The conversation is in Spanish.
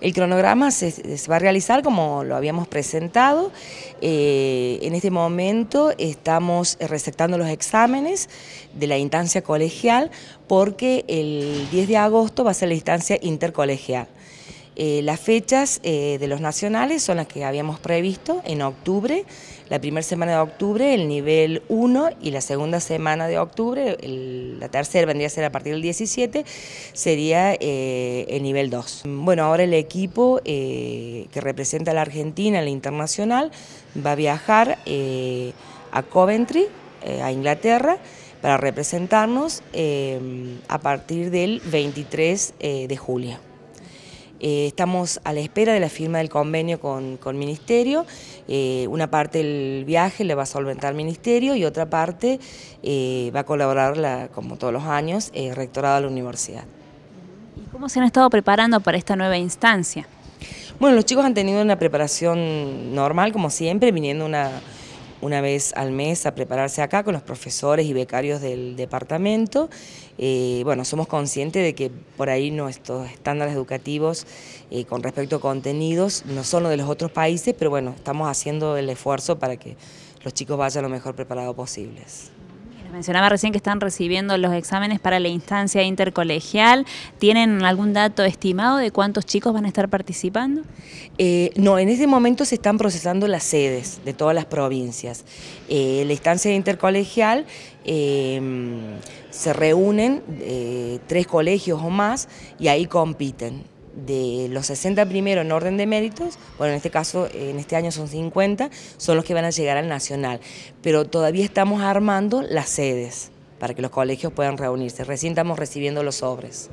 El cronograma se, va a realizar como lo habíamos presentado. Eh, en este momento estamos receptando los exámenes de la instancia colegial porque el 10 de agosto va a ser la instancia intercolegial. Eh, las fechas eh, de los nacionales son las que habíamos previsto en octubre, la primera semana de octubre el nivel 1 y la segunda semana de octubre, la tercera vendría a ser a partir del 17, sería eh, el nivel 2. Bueno, ahora el equipo que representa a la Argentina en la internacional va a viajar a Coventry, a Inglaterra, para representarnos a partir del 23 de julio. Eh, estamos a la espera de la firma del convenio con, con Ministerio. Eh, una parte del viaje le va a solventar el Ministerio y otra parte eh, va a colaborar, como todos los años, el Rectorado de la Universidad. ¿Y cómo se han estado preparando para esta nueva instancia? Bueno, los chicos han tenido una preparación normal, como siempre, viniendo una una vez al mes a prepararse acá con los profesores y becarios del departamento. Eh, bueno, somos conscientes de que por ahí nuestros estándares educativos eh, con respecto a contenidos no son los de los otros países, pero bueno, estamos haciendo el esfuerzo para que los chicos vayan lo mejor preparados posibles. Mencionaba recién que están recibiendo los exámenes para la instancia intercolegial. ¿Tienen algún dato estimado de cuántos chicos van a estar participando? Eh, no, en este momento se están procesando las sedes de todas las provincias. En eh, la instancia intercolegial em, se reúnen eh, tres colegios o más y ahí compiten de los 60 primeros en orden de méritos, bueno, en este caso, en este año son 50, son los que van a llegar al nacional. Pero todavía estamos armando las sedes para que los colegios puedan reunirse. Recién estamos recibiendo los sobres.